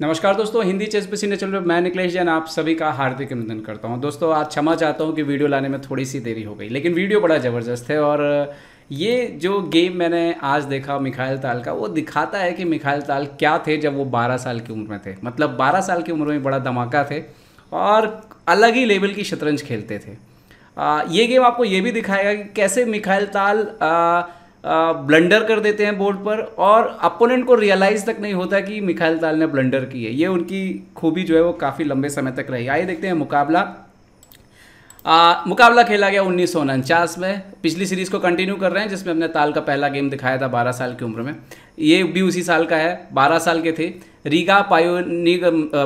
नमस्कार दोस्तों हिंदी चेस पे सीने चल रहे मैं निकलेश जैन आप सभी का हार्दिक अभिनंदन करता हूं दोस्तों आज क्षमा चाहता हूं कि वीडियो लाने में थोड़ी सी देरी हो गई लेकिन वीडियो बड़ा ज़बरदस्त है और ये जो गेम मैंने आज देखा मिखाइल ताल का वो दिखाता है कि मिखाइल ताल क्या थे जब वो बारह साल की उम्र में थे मतलब बारह साल की उम्र में बड़ा धमाका थे और अलग ही लेवल की शतरंज खेलते थे आ, ये गेम आपको ये भी दिखाएगा कि कैसे मिखाइल ताल आ, ब्लंडर कर देते हैं बोर्ड पर और अपोनेंट को रियलाइज तक नहीं होता कि मिखाइल ताल ने ब्लंडर की है ये उनकी खूबी जो है वो काफ़ी लंबे समय तक रही आइए देखते हैं मुकाबला आ, मुकाबला खेला गया उन्नीस सौ उनचास में पिछली सीरीज़ को कंटिन्यू कर रहे हैं जिसमें हमने ताल का पहला गेम दिखाया था बारह साल की उम्र में ये भी उसी साल का है बारह साल के थे रीगा पायोनी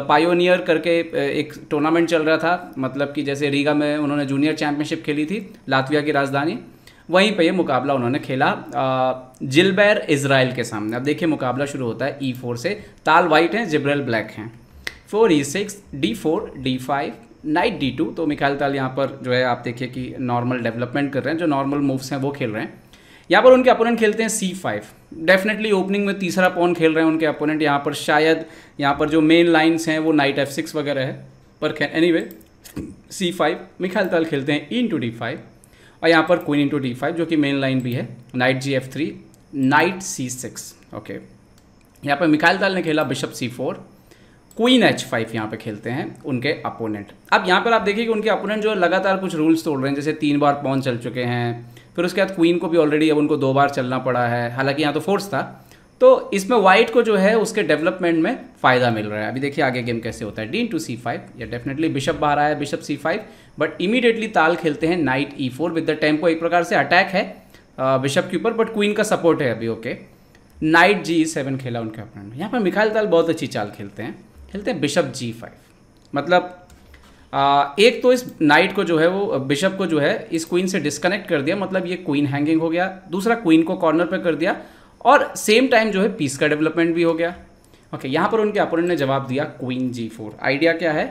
पायोनियर करके एक टूर्नामेंट चल रहा था मतलब कि जैसे रीगा में उन्होंने जूनियर चैम्पियनशिप खेली थी लातविया की राजधानी वहीं पर यह मुकाबला उन्होंने खेला जिलबैर इसराइल के सामने अब देखिए मुकाबला शुरू होता है ई e फोर से ताल वाइट हैं जिब्रल ब्लैक हैं four e six d four d five knight d two तो मिखाइल ताल यहाँ पर जो है आप देखिए कि नॉर्मल डेवलपमेंट कर रहे हैं जो नॉर्मल मूव्स हैं वो खेल रहे हैं यहाँ पर उनके अपोनेंट खेलते हैं सी फाइव डेफिनेटली ओपनिंग में तीसरा पॉन खेल रहे हैं उनके अपोनेंट यहाँ पर शायद यहाँ पर जो मेन लाइन्स हैं वो नाइट एफ सिक्स वगैरह है पर anyway c five Mikhail Tal खेलते हैं इन टू डी फाइव और यहाँ पर क्वीन इंटू डी फाइव जो कि मेन लाइन भी है knight g f three knight c six okay यहाँ पर मिखाइल दाल ने खेला bishop c four queen h five यहाँ पर खेलते हैं उनके अपोनेंट अब यहाँ पर आप देखिए कि उनके अपोनेंट जो लगातार कुछ रूल्स तोड़ रहे हैं जैसे तीन बार पॉन चल चुके हैं फिर उसके बाद क्वीन को भी ऑलरेडी अब उनको दो बार चलना पड़ा है हालांकि यहाँ तो फोर्स था तो इसमें वाइट को जो है उसके डेवलपमेंट में फ़ायदा मिल रहा है अभी देखिए आगे गेम कैसे होता है डीन टू सी फाइव या डेफिनेटली बिशप बाहर आया bishop c five but immediately Tal खेलते हैं knight e four with the tempo एक प्रकार से अटैक है बिशप के ऊपर बट क्वीन का सपोर्ट है अभी ओके नाइट जी सेवन खेला उनके अपने यहाँ पर मिखाइल ताल बहुत अच्छी चाल खेलते हैं खेलते हैं बिशप जी फाइव मतलब आ, एक तो इस नाइट को जो है वो बिशप को जो है इस क्वीन से डिस्कनेक्ट कर दिया मतलब ये क्वीन हैंगिंग हो गया दूसरा क्वीन को कॉर्नर पर कर दिया और सेम टाइम जो है पीस का डेवलपमेंट भी हो गया ओके okay, यहाँ पर उनके अपोनेंट ने जवाब दिया क्वीन जी फोर आइडिया क्या है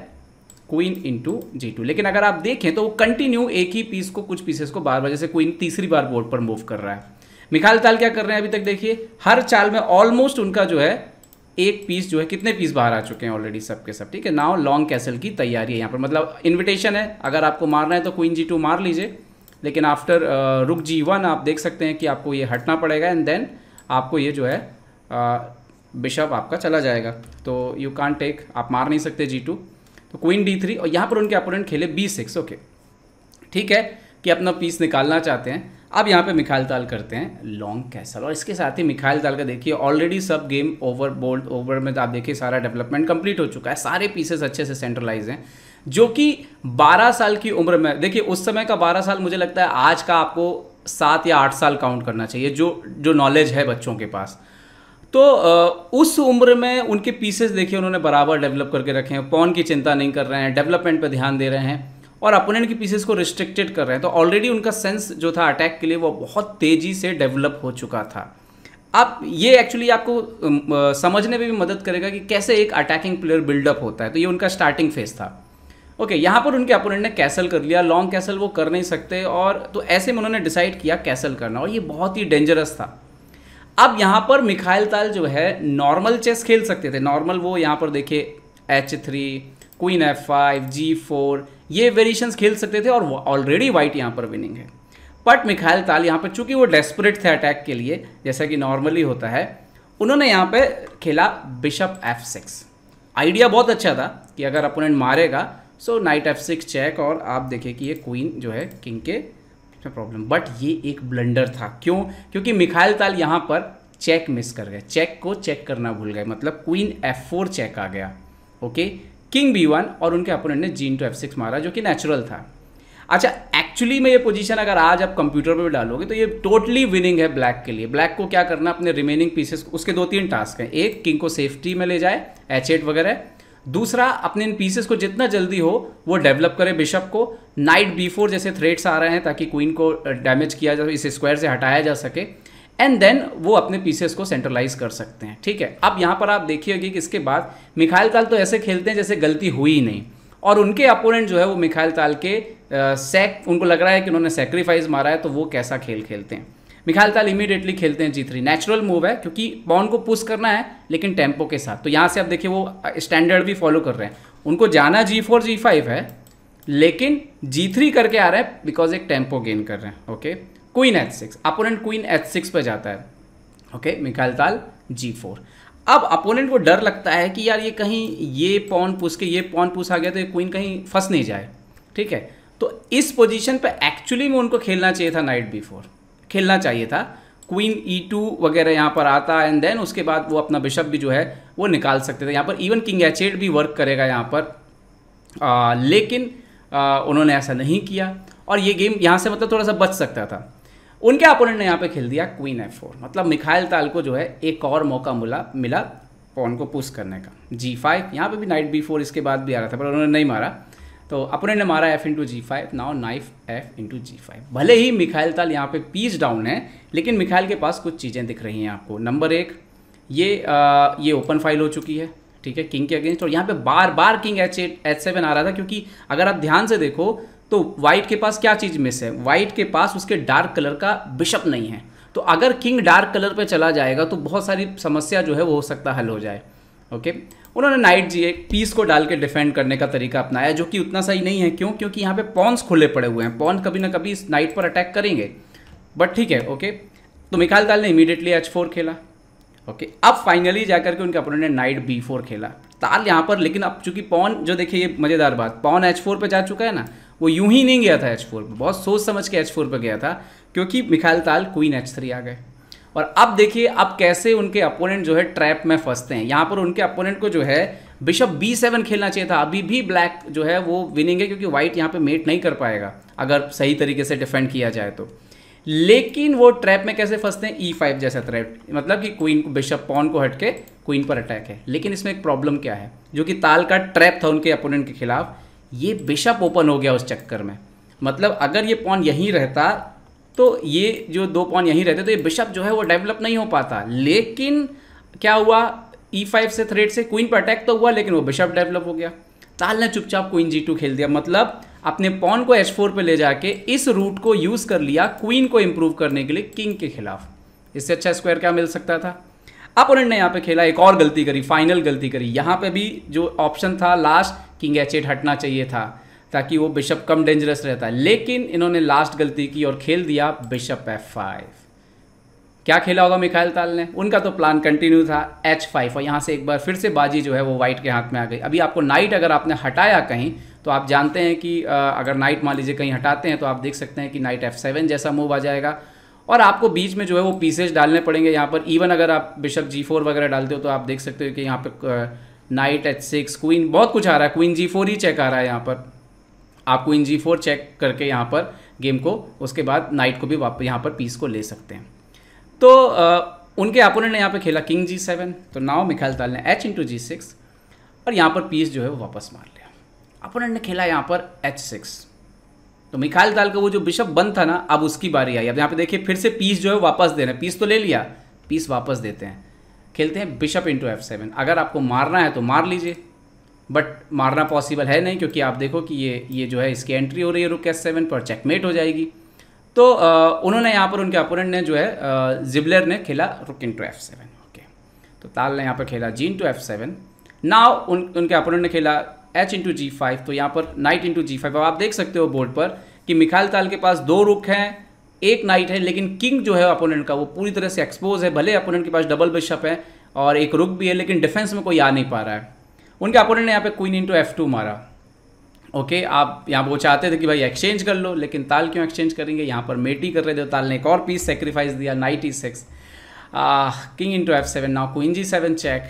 क्वीन इंटू जी टू लेकिन अगर आप देखें तो वो कंटिन्यू एक ही पीस को कुछ पीसेस को बार बार जैसे क्वीन तीसरी बार बोर्ड पर मूव कर रहा है मिखाल ताल क्या कर रहे हैं अभी तक देखिए हर चाल में ऑलमोस्ट उनका जो है एक पीस जो है कितने पीस बाहर आ चुके हैं ऑलरेडी सबके सब ठीक है नाउ लॉन्ग कैसल की तैयारी है यहाँ पर मतलब इन्विटेशन है अगर आपको मारना है तो क्वीन जी टू मार लीजिए लेकिन आफ्टर रुक जी वन आप देख सकते हैं कि आपको ये हटना पड़ेगा एंड देन आपको ये जो है बिशप आपका चला जाएगा तो यू कान टेक आप मार नहीं सकते जी टू तो क्वीन डी थ्री और यहाँ पर उनके अपोनेंट खेले बी सिक्स ओके ठीक है कि अपना पीस निकालना चाहते हैं अब यहाँ पे मिखाइल ताल करते हैं लॉन्ग कैसल और इसके साथ ही मिखाइल ताल का देखिए ऑलरेडी सब गेम ओवर बोल्ड ओवर में तो आप देखिए सारा डेवलपमेंट कंप्लीट हो चुका है सारे पीसेस अच्छे से सेंट्रलाइज हैं जो कि 12 साल की उम्र में देखिए उस समय का 12 साल मुझे लगता है आज का आपको सात या आठ साल काउंट करना चाहिए जो जो नॉलेज है बच्चों के पास तो उस उम्र में उनके पीसेस देखिए उन्होंने बराबर डेवलप करके रखे हैं पॉन की चिंता नहीं कर रहे हैं डेवलपमेंट पर ध्यान दे रहे हैं और अपोनेंट के पीसेस को रिस्ट्रिक्टेड कर रहे हैं तो ऑलरेडी उनका सेंस जो था अटैक के लिए वो बहुत तेज़ी से डेवलप हो चुका था आप ये एक्चुअली आपको समझने में भी मदद करेगा कि कैसे एक अटैकिंग प्लेयर बिल्डअप होता है तो ये उनका स्टार्टिंग फेज था ओके okay, यहाँ पर उनके अपोनेंट ने कैसल कर लिया लॉन्ग कैसल वो कर नहीं सकते और तो ऐसे में उन्होंने डिसाइड किया कैसल करना और ये बहुत ही डेंजरस था अब यहाँ पर मिखाइल ताल जो है नॉर्मल चेस खेल सकते थे नॉर्मल वो यहाँ पर देखिए h three queen f five g four ये वेरिएशंस खेल सकते थे और ऑलरेडी वाइट यहाँ पर विनिंग है बट मिखाइल ताल यहाँ पर चूंकि वो डेस्परेट थे अटैक के लिए जैसा कि नॉर्मली होता है उन्होंने यहाँ पर खेला बिशप एफ सिक्स आइडिया बहुत अच्छा था कि अगर अपोनेंट मारेगा so knight f six check और आप देखें कि ये क्वीन जो है किंग के प्रॉब्लम बट ये एक ब्लंडर था क्यों क्योंकि मिखाइल ताल यहाँ पर चेक मिस कर गए चेक को चेक करना भूल गए मतलब क्वीन एफ फोर चेक आ गया ओके किंग बी वन और उनके अपोनेंट ने जीन टू एफ सिक्स मारा जो कि नेचुरल था अच्छा एक्चुअली में ये पोजीशन अगर आज आप कंप्यूटर पर भी डालोगे तो ये टोटली विनिंग है ब्लैक के लिए ब्लैक को क्या करना अपने रिमेनिंग पीसेस उसके दो तीन टास्क हैं एक किंग को सेफ्टी में ले जाए एच एट वगैरह दूसरा अपने इन पीसेस को जितना जल्दी हो वो डेवलप करें बिशप को नाइट बी फोर जैसे थ्रेड्स आ रहे हैं ताकि क्वीन को डैमेज किया जा इस स्क्वायर से हटाया जा सके एंड देन वो अपने पीसेस को सेंट्रलाइज कर सकते हैं ठीक है अब यहाँ पर आप देखिए कि इसके बाद मिखाइल ताल तो ऐसे खेलते हैं जैसे गलती हुई ही नहीं और उनके अपोनेंट जो है वो मिखाइल ताल के सेक सैक उनको लग रहा है कि उन्होंने सेक्रीफाइस मारा है तो वो कैसा खेल खेलते हैं मिखाल ताल इमीडिएटली खेलते हैं जी थ्री नेचुरल मूव है क्योंकि पॉन को पुश करना है लेकिन टेम्पो के साथ तो यहाँ से आप देखिए वो स्टैंडर्ड भी फॉलो कर रहे हैं उनको जाना जी फोर जी फाइव है लेकिन जी थ्री करके आ रहे हैं बिकॉज एक टेम्पो गेन कर रहे हैं okay queen h six opponent queen h six पर जाता है ओके मिखाल ताल जी फोर अब अपोनेंट को डर लगता है कि यार ये कहीं ये पॉन पूछ के ये पॉन पूछ आ गया तो ये क्वीन कहीं फंस नहीं जाए ठीक है तो इस पोजीशन पे एक्चुअली में उनको खेलना चाहिए था नाइट बिफोर खेलना चाहिए था क्वीन ई टू वगैरह यहाँ पर आता एंड देन उसके बाद वो अपना बिशप भी जो है वो निकाल सकते थे यहाँ पर इवन किंग एच एट भी वर्क करेगा यहाँ पर आ, लेकिन आ, उन्होंने ऐसा नहीं किया और ये गेम यहाँ से मतलब थोड़ा सा बच सकता था उनके अपोनेंट ने यहाँ पे खेल दिया क्वीन एफ फोर मतलब मिखाइल ताल को जो है एक और मौका मिला मिला पॉन को पुश करने का जी फाइव यहाँ पर भी नाइट बी फोर इसके बाद भी आ रहा था पर उन्होंने नहीं मारा तो अपोनेंट ने मारा f into g five now knight f into g five भले ही मिखाइल ताल यहाँ पे पीस डाउन है लेकिन मिखाइल के पास कुछ चीज़ें दिख रही हैं आपको नंबर एक ये आ, ये ओपन फाइल हो चुकी है ठीक है किंग के अगेंस्ट और यहाँ पे बार बार king h eight h seven आ रहा था क्योंकि अगर आप ध्यान से देखो तो वाइट के पास क्या चीज़ मिस है वाइट के पास उसके डार्क कलर का बिशप नहीं है तो अगर किंग डार्क कलर पर चला जाएगा तो बहुत सारी समस्या जो है वो हो सकता हल हो जाए ओके उन्होंने नाइट जी एक पीस को डाल के डिफेंड करने का तरीका अपनाया जो कि उतना सही नहीं है क्यों क्योंकि यहाँ पे पॉन्स खुले पड़े हुए हैं पॉन कभी ना कभी इस नाइट पर अटैक करेंगे बट ठीक है ओके तो मिकाल दाल ने इमीडिएटली एच फोर खेला ओके अब फाइनली जाकर के उनके अपोनेंट ने नाइट बी फोर खेला ताल यहाँ पर लेकिन अब चूंकि पॉन जो देखिए ये मज़ेदार बात पॉन एच फोर पर जा चुका है ना वो यूं ही नहीं गया था एच फोर पर बहुत सोच समझ के एच फोर पर गया था क्योंकि मिखाल ताल क्वीन एच थ्री आ गए और अब देखिए अब कैसे उनके अपोनेंट जो है ट्रैप में फंसते हैं यहाँ पर उनके अपोनेंट को जो है बिशप बी सेवन खेलना चाहिए था अभी भी ब्लैक जो है वो विनिंग है क्योंकि व्हाइट यहाँ पे मेट नहीं कर पाएगा अगर सही तरीके से डिफेंड किया जाए तो लेकिन वो ट्रैप में कैसे फंसते हैं ई e फाइव जैसा ट्रैप मतलब कि क्वीन बिशप पॉन को हटके क्वीन पर अटैक है लेकिन इसमें एक प्रॉब्लम क्या है जो कि ताल का ट्रैप था उनके अपोनेंट के खिलाफ ये बिशप ओपन हो गया उस चक्कर में मतलब अगर ये पॉन यहीं रहता तो ये जो दो पॉन यहीं रहते तो ये बिशप जो है वो डेवलप नहीं हो पाता लेकिन क्या हुआ ई e फाइव से थ्रेड से क्वीन पर अटैक तो हुआ लेकिन वो बिशप डेवलप हो गया चाल ने चुपचाप क्वीन जी टू खेल दिया मतलब अपने पॉन को एच फोर पर ले जाके इस रूट को यूज़ कर लिया क्वीन को इम्प्रूव करने के लिए किंग के खिलाफ इससे अच्छा स्क्वायर क्या मिल सकता था अपोनेंट ने यहाँ पे खेला एक और गलती करी फाइनल गलती करी यहाँ पे भी जो ऑप्शन था लास्ट किंग एच एट हटना चाहिए था ताकि वो बिशप कम डेंजरस रहता है लेकिन इन्होंने लास्ट गलती की और खेल दिया बिशप एफ फाइव क्या खेला होगा मिखाइल ताल ने उनका तो प्लान कंटिन्यू था एच फाइव और यहाँ से एक बार फिर से बाजी जो है वो वाइट के हाथ में आ गई अभी आपको नाइट अगर आपने हटाया कहीं तो आप जानते हैं कि अगर नाइट मान लीजिए कहीं हटाते हैं तो आप देख सकते हैं कि नाइट एफ सेवन जैसा मूव आ जाएगा और आपको बीच में जो है वो पीसेज डालने पड़ेंगे यहाँ पर इवन अगर आप बिशप जी फोर वगैरह डालते हो तो आप देख सकते हो कि यहाँ पर नाइट एच सिक्स क्वीन बहुत कुछ आ रहा है क्वीन जी फोर ही चेक आ रहा है यहाँ पर आपको इन जी फोर चेक करके यहाँ पर गेम को उसके बाद नाइट को भी वापस यहाँ पर पीस को ले सकते हैं तो आ, उनके अपोनेंट ने यहाँ पर खेला किंग जी सेवन तो नाव मिखाइल ताल ने एच इंटू जी सिक्स और यहाँ पर पीस जो है वो वापस मार लिया अपोनेंट ने खेला यहाँ पर एच सिक्स तो मिखाइल ताल का वो जो बिशप बंद था ना अब उसकी बारी आई अब यहाँ पे देखिए फिर से पीस जो है वापस दे रहे हैं पीस तो ले लिया पीस वापस देते हैं खेलते हैं बिशप इंटू एफ सेवन अगर आपको मारना है तो मार लीजिए बट मारना पॉसिबल है नहीं क्योंकि आप देखो कि ये ये जो है इसकी एंट्री हो रही है रुक एस सेवन पर चेकमेट हो जाएगी तो आ, उन्होंने यहाँ पर उनके अपोनेंट ने जो है आ, जिबलर ने खेला rook into f seven okay तो ताल ने यहाँ पर खेला g into f seven now उन उनके अपोनेंट ने खेला एच इंटू जी फाइव तो यहाँ पर नाइट इंटू जी फाइव अब आप देख सकते हो बोर्ड पर कि मिखाल ताल के पास दो रुक हैं एक नाइट है लेकिन किंग जो है अपोनेंट का वो पूरी तरह से एक्सपोज है भले अपोनेंट के पास डबल बिशप है और एक रुक भी है लेकिन डिफेंस में कोई आ नहीं पा रहा है उनके अपोनेंट ने यहाँ पे क्वीन इंटू एफ टू मारा ओके okay, आप यहाँ वो चाहते थे कि भाई एक्सचेंज कर लो लेकिन ताल क्यों एक्सचेंज करेंगे यहाँ पर मेटी कर रहे थे ताल ने एक और पीस सेक्रीफाइस दिया knight e six king into f seven now queen g seven check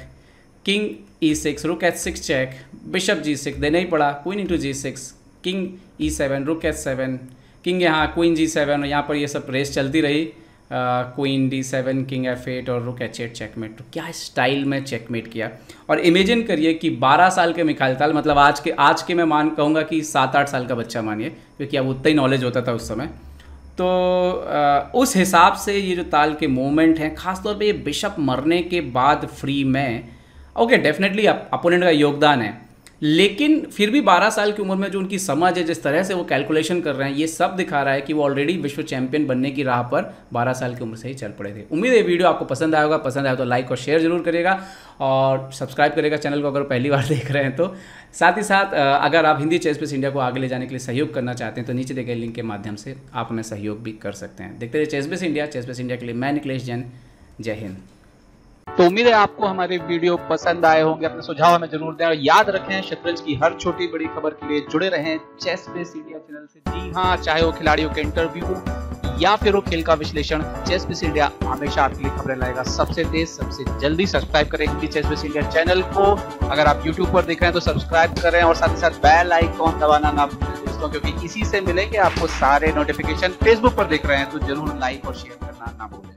king e six rook h six check bishop g six देना ही पड़ा queen into g six king e seven rook h seven king यहाँ queen g seven यहाँ पर ये सब race चलती रही queen d seven king f eight और रुक एच एट चेकमेट तो क्या स्टाइल में चेकमेट किया और इमेजिन करिए कि 12 साल के मिखाइल ताल मतलब आज के आज के मैं मान कहूँगा कि सात आठ साल का बच्चा मानिए क्योंकि अब उतना ही नॉलेज होता था उस समय तो आ, uh, उस हिसाब से ये जो ताल के मूवमेंट हैं खासतौर पर ये बिशप मरने के बाद फ्री में ओके डेफिनेटली अपोनेंट का योगदान है लेकिन फिर भी 12 साल की उम्र में जो उनकी समझ है जिस तरह से वो कैलकुलेशन कर रहे हैं ये सब दिखा रहा है कि वो ऑलरेडी विश्व चैंपियन बनने की राह पर 12 साल की उम्र से ही चल पड़े थे उम्मीद है वीडियो आपको पसंद आएगा पसंद आए तो लाइक और शेयर जरूर करेगा और सब्सक्राइब करेगा चैनल को अगर पहली बार देख रहे हैं तो साथ ही साथ अगर आप हिंदी चेस इंडिया को आगे ले जाने के लिए सहयोग करना चाहते हैं तो नीचे देखे लिंक के माध्यम से आप हमें सहयोग भी कर सकते हैं देखते रहिए चेस इंडिया चेस इंडिया के लिए मैं निकलेश जैन जय हिंद तो उम्मीद है आपको हमारे वीडियो पसंद आए होंगे अपने सुझाव हमें जरूर दें और याद रखें शतरंज की हर छोटी बड़ी खबर के लिए जुड़े रहें चेस बेस इंडिया चैनल से जी हाँ चाहे वो खिलाड़ियों के इंटरव्यू या फिर वो खेल का विश्लेषण चेस बेस इंडिया हमेशा आपके लिए खबरें लाएगा सबसे तेज सबसे जल्दी सब्सक्राइब करें Hindi chess base India channel को अगर आप यूट्यूब पर देख रहे हैं तो सब्सक्राइब करें और साथ ही साथ बेल आइकॉन दबाना ना भूलें दोस्तों क्योंकि इसी से मिलेंगे आपको सारे नोटिफिकेशन फेसबुक पर देख रहे हैं तो जरूर लाइक और शेयर करना ना भूलें